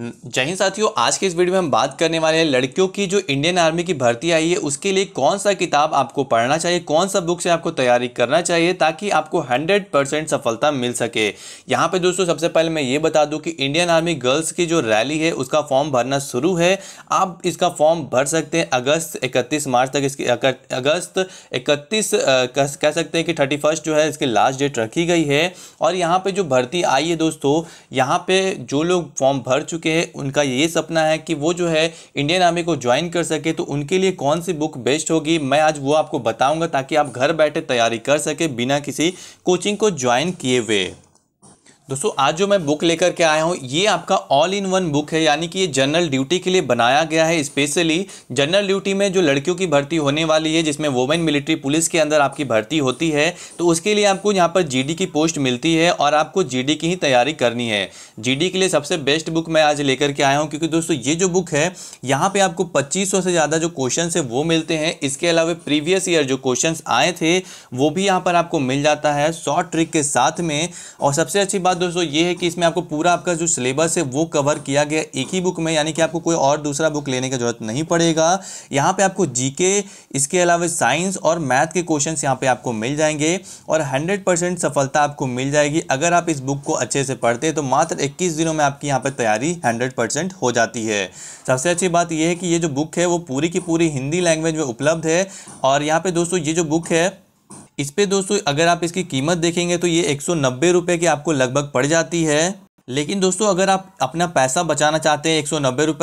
जय हिंद साथियों आज के इस वीडियो में हम बात करने वाले हैं लड़कियों की जो इंडियन आर्मी की भर्ती आई है उसके लिए कौन सा किताब आपको पढ़ना चाहिए कौन सा बुक से आपको तैयारी करना चाहिए ताकि आपको 100 परसेंट सफलता मिल सके यहाँ पे दोस्तों सबसे पहले मैं ये बता दूँ कि इंडियन आर्मी गर्ल्स की जो रैली है उसका फॉर्म भरना शुरू है आप इसका फॉर्म भर सकते हैं अगस्त इकतीस मार्च तक इसकी अगस्त इकतीस कह सकते हैं कि थर्टी जो है इसकी लास्ट डेट रखी गई है और यहाँ पर जो भर्ती आई है दोस्तों यहाँ पर जो लोग फॉर्म भर चुके हैं उनका ये सपना है कि वो जो है इंडियन आर्मी को ज्वाइन कर सके तो उनके लिए कौन सी बुक बेस्ट होगी मैं आज वो आपको बताऊंगा ताकि आप घर बैठे तैयारी कर सके बिना किसी कोचिंग को ज्वाइन किए हुए दोस्तों आज जो मैं बुक लेकर के आया हूँ ये आपका ऑल इन वन बुक है यानी कि ये जनरल ड्यूटी के लिए बनाया गया है स्पेशली जनरल ड्यूटी में जो लड़कियों की भर्ती होने वाली है जिसमें वोमेन मिलिट्री पुलिस के अंदर आपकी भर्ती होती है तो उसके लिए आपको यहाँ पर जीडी की पोस्ट मिलती है और आपको जी की ही तैयारी करनी है जी के लिए सबसे बेस्ट बुक मैं आज लेकर के आया हूँ क्योंकि दोस्तों ये जो बुक है यहाँ पर आपको पच्चीस से ज़्यादा जो क्वेश्चन है वो मिलते हैं इसके अलावा प्रीवियस ईयर जो क्वेश्चन आए थे वो भी यहाँ पर आपको मिल जाता है शॉर्ट ट्रिक के साथ में और सबसे अच्छी बात बात दोस्तों ये है कि इसमें आपको पूरा आपका जो सिलेबस है वो कवर किया गया एक ही बुक में यानी कि आपको कोई और दूसरा बुक लेने की जरूरत नहीं पड़ेगा यहाँ पे आपको जीके इसके अलावा साइंस और मैथ के क्वेश्चन यहाँ पे आपको मिल जाएंगे और हंड्रेड सफलता आपको मिल जाएगी अगर आप इस बुक को अच्छे से पढ़ते तो मात्र इक्कीस दिनों में आपकी यहाँ पर तैयारी हंड्रेड हो जाती है सबसे अच्छी बात यह है कि ये जो बुक है वो पूरी की पूरी हिंदी लैंग्वेज में उपलब्ध है और यहाँ पर दोस्तों ये जो बुक है इस पर दोस्तों अगर आप इसकी कीमत देखेंगे तो ये एक सौ की आपको लगभग पड़ जाती है लेकिन दोस्तों अगर आप अपना पैसा बचाना चाहते हैं एक सौ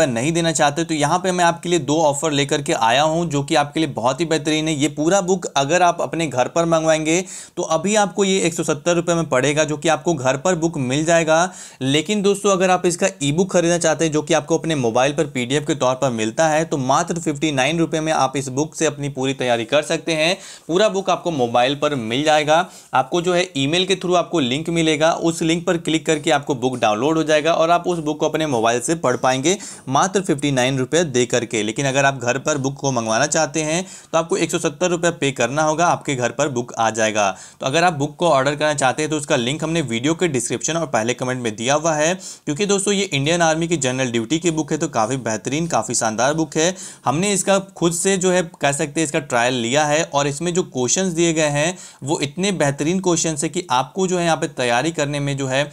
नहीं देना चाहते तो यहाँ पे मैं आपके लिए दो ऑफ़र लेकर के आया हूँ जो कि आपके लिए बहुत ही बेहतरीन है ये पूरा बुक अगर आप अपने घर पर मंगवाएंगे तो अभी आपको ये एक सौ में पड़ेगा जो कि आपको घर पर बुक मिल जाएगा लेकिन दोस्तों अगर आप इसका ई बुक खरीदना चाहते हैं जो कि आपको अपने मोबाइल पर पी के तौर पर मिलता है तो मात्र फिफ्टी में आप इस बुक से अपनी पूरी तैयारी कर सकते हैं पूरा बुक आपको मोबाइल पर मिल जाएगा आपको जो है ई के थ्रू आपको लिंक मिलेगा उस लिंक पर क्लिक करके आपको बुक बुक डाउनलोड हो जाएगा और आप उस बुक को अपने मोबाइल से पढ़ पाएंगे मात्र फिफ्टी नाइन रुपये दे करके लेकिन अगर आप घर पर बुक को मंगवाना चाहते हैं तो आपको एक सौ सत्तर रुपये पे करना होगा आपके घर पर बुक आ जाएगा तो अगर आप बुक को ऑर्डर करना चाहते हैं तो उसका लिंक हमने वीडियो के डिस्क्रिप्शन और पहले कमेंट में दिया हुआ है क्योंकि दोस्तों ये इंडियन आर्मी की जनरल ड्यूटी की बुक है तो काफ़ी बेहतरीन काफ़ी शानदार बुक है हमने इसका खुद से जो है कह सकते हैं इसका ट्रायल लिया है और इसमें जो क्वेश्चन दिए गए हैं वो इतने बेहतरीन क्वेश्चन है कि आपको जो है यहाँ पर तैयारी करने में जो है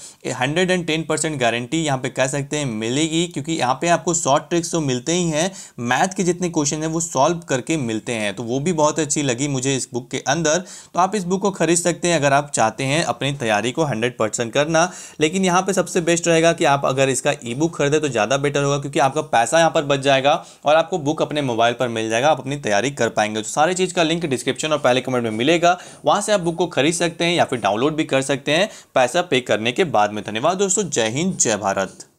हंड्रेड टेन परसेंट गारंटी यहाँ पे कह सकते हैं मिलेगी क्योंकि यहाँ पे आपको शॉर्ट ट्रिक्स तो मिलते ही हैं मैथ के जितने क्वेश्चन हैं वो सॉल्व करके मिलते हैं तो वो भी बहुत अच्छी लगी मुझे इस बुक के अंदर तो आप इस बुक को खरीद सकते हैं अगर आप चाहते हैं अपनी तैयारी को हंड्रेड करना लेकिन यहाँ पर सबसे बेस्ट रहेगा कि आप अगर इसका ई बुक खरीदें तो ज़्यादा बेटर होगा क्योंकि आपका पैसा यहाँ पर बच जाएगा और आपको बुक अपने मोबाइल पर मिल जाएगा आप अपनी तैयारी कर पाएंगे तो सारी चीज़ का लिंक डिस्क्रिप्शन और पहले कमेंट में मिलेगा वहाँ से आप बुक को खरीद सकते हैं या फिर डाउनलोड भी कर सकते हैं पैसा पे करने के बाद में धन्यवाद दोस्तों दोस्तों जय हिंद जय भारत